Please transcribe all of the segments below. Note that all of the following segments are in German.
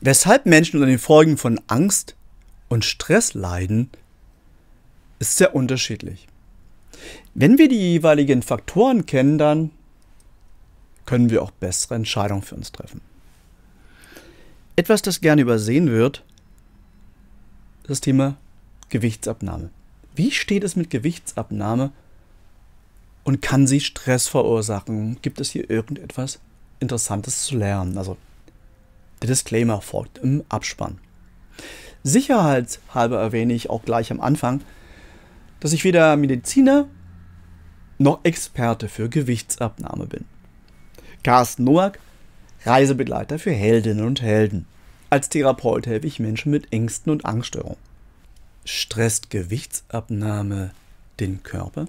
Weshalb Menschen unter den Folgen von Angst und Stress leiden, ist sehr unterschiedlich. Wenn wir die jeweiligen Faktoren kennen, dann können wir auch bessere Entscheidungen für uns treffen. Etwas, das gerne übersehen wird, ist das Thema Gewichtsabnahme. Wie steht es mit Gewichtsabnahme und kann sie Stress verursachen? Gibt es hier irgendetwas Interessantes zu lernen? Also der Disclaimer folgt im Abspann. Sicherheitshalber erwähne ich auch gleich am Anfang, dass ich weder Mediziner noch Experte für Gewichtsabnahme bin. Carsten Noack, Reisebegleiter für Heldinnen und Helden. Als Therapeut helfe ich Menschen mit Ängsten und Angststörungen. Stresst Gewichtsabnahme den Körper?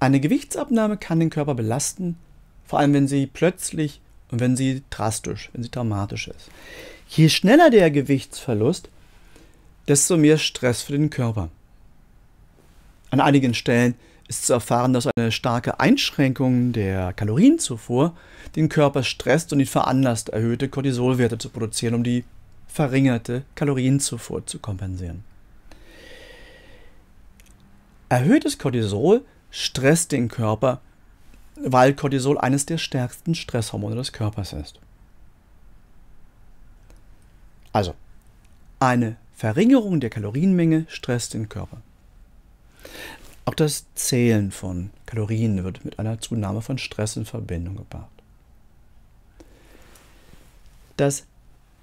Eine Gewichtsabnahme kann den Körper belasten, vor allem, wenn sie plötzlich und wenn sie drastisch, wenn sie dramatisch ist. Je schneller der Gewichtsverlust, desto mehr Stress für den Körper. An einigen Stellen ist zu erfahren, dass eine starke Einschränkung der Kalorienzufuhr den Körper stresst und ihn veranlasst, erhöhte Cortisolwerte zu produzieren, um die verringerte Kalorienzufuhr zu kompensieren. Erhöhtes Cortisol stresst den Körper weil Cortisol eines der stärksten Stresshormone des Körpers ist. Also, eine Verringerung der Kalorienmenge stresst den Körper. Auch das Zählen von Kalorien wird mit einer Zunahme von Stress in Verbindung gebracht. Das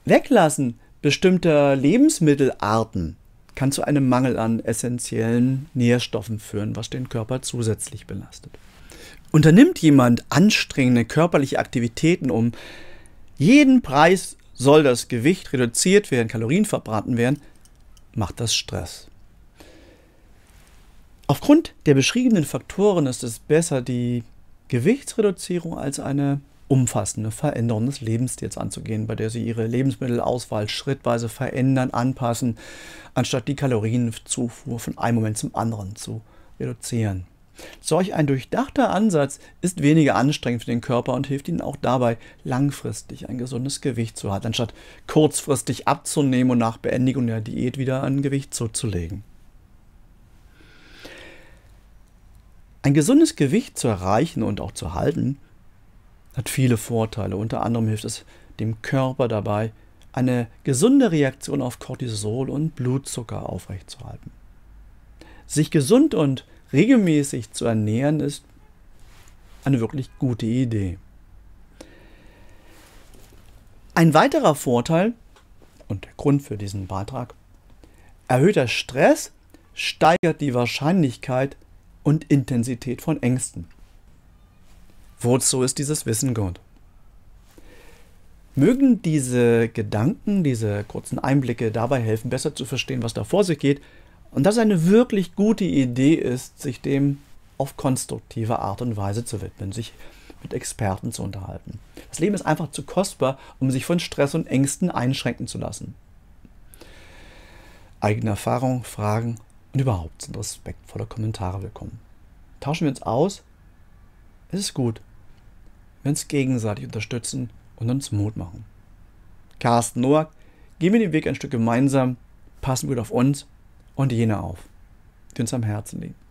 Weglassen bestimmter Lebensmittelarten kann zu einem Mangel an essentiellen Nährstoffen führen, was den Körper zusätzlich belastet. Unternimmt jemand anstrengende körperliche Aktivitäten um jeden Preis soll das Gewicht reduziert werden, Kalorien verbraten werden, macht das Stress. Aufgrund der beschriebenen Faktoren ist es besser, die Gewichtsreduzierung als eine umfassende Veränderung des Lebensstils anzugehen, bei der sie ihre Lebensmittelauswahl schrittweise verändern, anpassen, anstatt die Kalorienzufuhr von einem Moment zum anderen zu reduzieren. Solch ein durchdachter Ansatz ist weniger anstrengend für den Körper und hilft Ihnen auch dabei, langfristig ein gesundes Gewicht zu halten, anstatt kurzfristig abzunehmen und nach Beendigung der Diät wieder an Gewicht zuzulegen. Ein gesundes Gewicht zu erreichen und auch zu halten, hat viele Vorteile. Unter anderem hilft es dem Körper dabei, eine gesunde Reaktion auf Cortisol und Blutzucker aufrechtzuerhalten. Sich gesund und regelmäßig zu ernähren, ist eine wirklich gute Idee. Ein weiterer Vorteil und der Grund für diesen Beitrag, erhöhter Stress steigert die Wahrscheinlichkeit und Intensität von Ängsten. Wozu ist dieses Wissen gut? Mögen diese Gedanken, diese kurzen Einblicke dabei helfen, besser zu verstehen, was da vor sich geht und dass eine wirklich gute Idee ist, sich dem auf konstruktive Art und Weise zu widmen, sich mit Experten zu unterhalten. Das Leben ist einfach zu kostbar, um sich von Stress und Ängsten einschränken zu lassen. Eigene Erfahrungen, Fragen und überhaupt sind respektvolle Kommentare willkommen. Tauschen wir uns aus? Es ist gut, wenn wir uns gegenseitig unterstützen und uns Mut machen. Carsten Noack, gehen wir den Weg ein Stück gemeinsam, passen gut auf uns und jene auf, die uns am Herzen liegen.